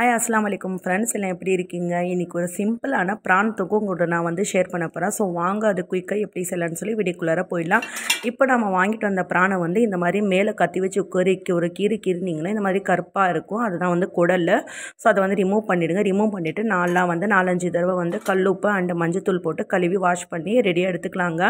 hi அஸ்லாம் வலைக்கம் friends எல்லாம் எப்படி இருக்கீங்க இன்றைக்கி ஒரு சிம்பிளான பிரான் தொக்கு உங்கள்கிட்ட நான் வந்து ஷேர் பண்ண போகிறேன் ஸோ வாங்க அது குயிக்காக எப்படி செய்யலான்னு சொல்லி வீடியோக்குள்ளார போயிடலாம் இப்போ நம்ம வாங்கிட்டு வந்த பிராணை வந்து இந்த மாதிரி மேலே கத்தி வச்சு கொறிக்கி ஒரு கீறி கீறினீங்கன்னா இந்த மாதிரி கருப்பாக இருக்கும் அதுதான் வந்து குடலில் ஸோ அதை வந்து ரிமூவ் பண்ணிவிடுங்க ரிமூவ் பண்ணிவிட்டு நாலாம் வந்து நாலஞ்சு தடவை வந்து கல்லுப்பு அண்டு மஞ்சத்தூள் போட்டு கழுவி வாஷ் பண்ணி ரெடியாக எடுத்துக்கலாங்க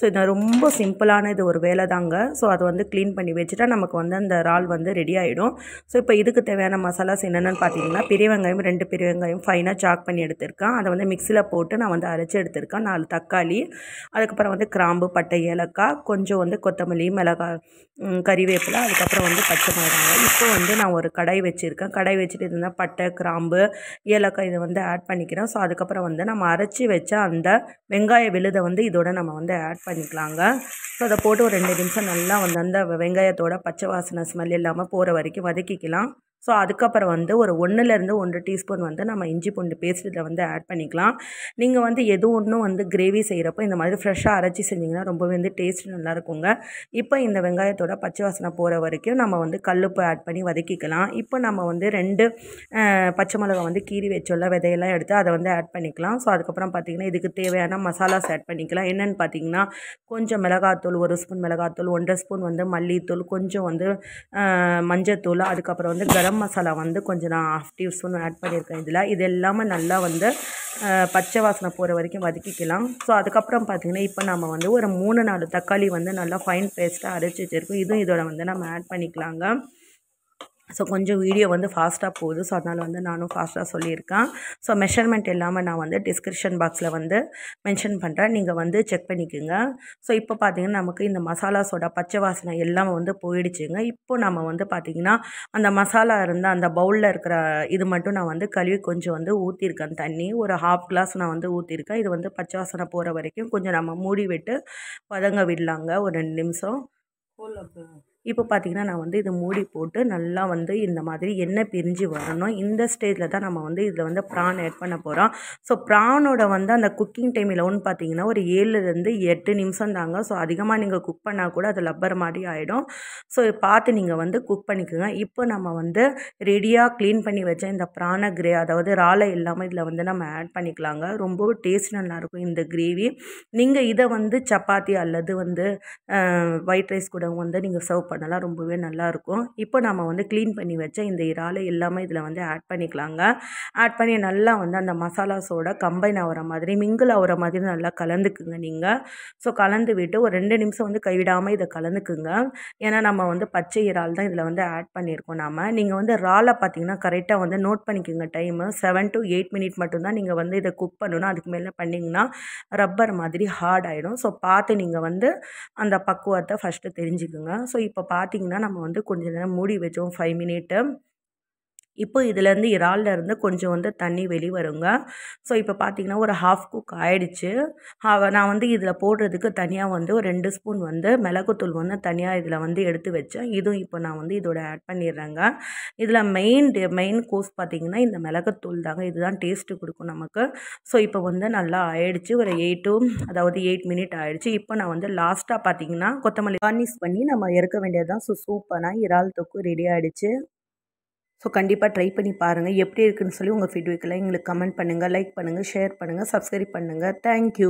ஸோ இது ரொம்ப சிம்பிளான இது ஒரு வேலை தாங்க ஸோ அதை வந்து க்ளீன் பண்ணி வச்சுட்டா நமக்கு வந்து அந்த இறால் வந்து ரெடி ஆகிடும் ஸோ இப்போ இதுக்கு தேவையான மசாலாஸ் என்னென்னு பார்த்தீங்கன்னா பெரிய வெங்காயம் ரெண்டு பெரிய வெங்காயம் ஃபைனாக சாக் பண்ணி எடுத்திருக்கேன் அதை வந்து மிக்சியில் போட்டு நான் வந்து அரைச்சி எடுத்திருக்கேன் நாலு தக்காளி அதுக்கப்புறம் வந்து கிராம்பு பட்டை ஏலக்காய் கொஞ்சம் வந்து கொத்தமல்லி மிளகா கறிவேப்பிலை அதுக்கப்புறம் வந்து பச்சை மிளகாய் இப்போ வந்து நான் ஒரு கடை வச்சுருக்கேன் கடை வச்சுட்டு இருந்தால் பட்டை கிராம்பு ஏலக்காய் இதை வந்து ஆட் பண்ணிக்கிறோம் ஸோ அதுக்கப்புறம் வந்து நம்ம அரைச்சி வச்ச அந்த வெங்காய விழுதை வந்து இதோட நம்ம வந்து ஆட் பண்ணிக்கலாங்க ஸோ அதை போட்டு ஒரு ரெண்டு நிமிஷம் நல்லா வந்து அந்த வெங்காயத்தோட பச்சை வாசனை ஸ்மெல் இல்லாமல் போகிற வரைக்கும் வதக்கிக்கலாம் ஸோ அதுக்கப்புறம் வந்து ஒரு ஒன்றுலேருந்து ஒன்று டீஸ்பூன் வந்து நம்ம இஞ்சி பூண்டு பேஸ்ட் இதில் வந்து ஆட் பண்ணிக்கலாம் நீங்கள் வந்து எது ஒன்றும் வந்து கிரேவி செய்கிறப்போ இந்த மாதிரி ஃப்ரெஷ்ஷாக அரைச்சி செஞ்சிங்கன்னா ரொம்பவே வந்து டேஸ்ட் நல்லாயிருக்குங்க இப்போ இந்த வெங்காயத்தோட பச்சை வாசனை போகிற வரைக்கும் நம்ம வந்து கல்லுப்பு ஆட் பண்ணி வதக்கிக்கலாம் இப்போ நம்ம வந்து ரெண்டு பச்சை மிளகா வந்து கீறி வச்சோல்ல விதையெல்லாம் எடுத்து அதை வந்து ஆட் பண்ணிக்கலாம் ஸோ அதுக்கப்புறம் பார்த்திங்கன்னா இதுக்கு தேவையான மசாலாஸ் ஆட் பண்ணிக்கலாம் என்னென்னு பார்த்தீங்கன்னா கொஞ்சம் மிளகாத்தூள் ஒரு ஸ்பூன் மிளகாத்தூள் ஒன்றரை ஸ்பூன் வந்து மல்லித்தூள் கொஞ்சம் வந்து மஞ்சத்தூள் அதுக்கப்புறம் வந்து கரம் கரம் மசாலா வந்து கொஞ்சம் நான் ஆஃப் டீஸ்பூன் ஆட் பண்ணியிருக்கேன் இதில் இது எல்லாமே நல்லா வந்து பச்சை வாசனை போகிற வரைக்கும் வதக்கிக்கலாம் ஸோ அதுக்கப்புறம் பார்த்திங்கன்னா இப்போ நம்ம வந்து ஒரு மூணு நாலு தக்காளி வந்து நல்லா ஃபைன் பேஸ்ட்டாக அரைச்சி வச்சுருக்கோம் இதுவும் இதோட வந்து நம்ம ஆட் பண்ணிக்கலாங்க ஸோ கொஞ்சம் வீடியோ வந்து ஃபாஸ்ட்டாக போகுது ஸோ அதனால் வந்து நானும் ஃபாஸ்ட்டாக சொல்லியிருக்கேன் ஸோ மெஷர்மெண்ட் எல்லாமே நான் வந்து டிஸ்கிரிப்ஷன் பாக்ஸில் வந்து மென்ஷன் பண்ணுறேன் நீங்கள் வந்து செக் பண்ணிக்கோங்க ஸோ இப்போ பார்த்தீங்கன்னா நமக்கு இந்த மசாலா சோடா பச்சை வாசனை எல்லாமே வந்து போயிடுச்சுங்க இப்போ நம்ம வந்து பார்த்திங்கன்னா அந்த மசாலா இருந்தால் அந்த பவுலில் இருக்கிற இது மட்டும் நான் வந்து கழுவி கொஞ்சம் வந்து ஊற்றிருக்கேன் தண்ணி ஒரு ஹாஃப் கிளாஸ் நான் வந்து ஊற்றிருக்கேன் இது வந்து பச்சை வாசனை போகிற வரைக்கும் கொஞ்சம் நம்ம மூடி விட்டு பதங்க விடலாங்க ஒரு ரெண்டு நிமிஷம் இப்போ பார்த்திங்கன்னா நான் வந்து இது மூடி போட்டு நல்லா வந்து இந்த மாதிரி எண்ணெய் பிரிஞ்சு வரணும் இந்த ஸ்டேஜில் தான் நம்ம வந்து இதில் வந்து ப்ரான் ஆட் பண்ண போகிறோம் ஸோ ப்ரானோட வந்து அந்த குக்கிங் டைமில் ஒன்று பார்த்தீங்கன்னா ஒரு ஏழுலேருந்து எட்டு நிமிஷம் தாங்க ஸோ அதிகமாக நீங்கள் குக் பண்ணால் கூட அது லப்பர் மாதிரி ஆகிடும் ஸோ பார்த்து நீங்கள் வந்து குக் பண்ணிக்கோங்க இப்போ நம்ம வந்து ரெடியாக க்ளீன் பண்ணி வச்ச இந்த ப்ரான கிரே அதாவது ராலை இல்லாமல் இதில் வந்து நம்ம ஆட் பண்ணிக்கலாங்க ரொம்ப டேஸ்ட் நல்லாயிருக்கும் இந்த கிரேவி நீங்கள் இதை வந்து சப்பாத்தி அல்லது வந்து ஒயிட் ரைஸ் கூட வந்து நீங்கள் சர்வ் அதெல்லாம் ரொம்பவே நல்லாயிருக்கும் இப்போ நம்ம வந்து க்ளீன் பண்ணி வச்ச இந்த இறாலை எல்லாமே இதில் வந்து ஆட் பண்ணிக்கலாங்க ஆட் பண்ணி நல்லா வந்து அந்த மசாலாஸோட கம்பைன் ஆகிற மாதிரி மிங்கிள் ஆகிற மாதிரி நல்லா கலந்துக்குங்க நீங்கள் ஸோ கலந்து விட்டு ஒரு ரெண்டு நிமிஷம் வந்து கைவிடாமல் இதை கலந்துக்குங்க ஏன்னா நம்ம வந்து பச்சை இறால் தான் இதில் வந்து ஆட் பண்ணியிருக்கோம் நாம் நீங்கள் வந்து இறாலை பார்த்தீங்கன்னா கரெக்டாக வந்து நோட் பண்ணிக்கோங்க time seven to eight minute மட்டும்தான் நீங்கள் வந்து இதை குக் பண்ணணும் அதுக்கு மேலே பண்ணிங்கன்னா ரப்பர் மாதிரி ஹார்ட் ஆகிடும் ஸோ பார்த்து நீங்கள் வந்து அந்த பக்குவத்தை ஃபஸ்ட்டு தெரிஞ்சுக்குங்க ஸோ இப்போ இப்போ பார்த்திங்கன்னா நம்ம வந்து கொஞ்ச நேரம் மூடி வச்சோம் ஃபைவ் மினிட்டு இப்போ இதுலேருந்து இறால்லேருந்து கொஞ்சம் வந்து தண்ணி வெளிவருங்க வருங்க ஸோ இப்போ பார்த்திங்கன்னா ஒரு ஹாஃப் குக் ஆகிடுச்சு நான் வந்து இதில் போடுறதுக்கு தனியாக வந்து ஒரு ரெண்டு ஸ்பூன் வந்து மிளகுத்தூள் வந்து தனியாக இதில் வந்து எடுத்து வச்சேன் இதுவும் இப்போ நான் வந்து இதோட ஆட் பண்ணிடுறேங்க இதில் மெயின் மெயின் கோர்ஸ் பார்த்திங்கன்னா இந்த மிளகுத்தூள் தாங்க இதுதான் டேஸ்ட்டு கொடுக்கும் நமக்கு ஸோ இப்போ வந்து நல்லா ஆயிடுச்சு ஒரு எயிட் டூ அதாவது எயிட் மினிட் ஆயிடுச்சு இப்போ நான் வந்து லாஸ்ட்டாக பார்த்தீங்கன்னா கொத்தமல்லி கார்னிஷ் பண்ணி நம்ம இறக்க வேண்டியது தான் ஸோ சூப்பராக இறால் தொக்கு ரெடி ஆகிடுச்சு ஸோ கண்டிப்பாக ட்ரை பண்ணி பாருங்கள் எப்படி இருக்குன்னு சொல்லி உங்கள் ஃபீட்பேக்கில் எங்களுக்கு கமெண்ட் பண்ணுங்கள் லைக் பண்ணுங்கள் ஷேர் பண்ணுங்கள் சப்ஸ்கிரைப் பண்ணுங்கள் தேங்க்யூ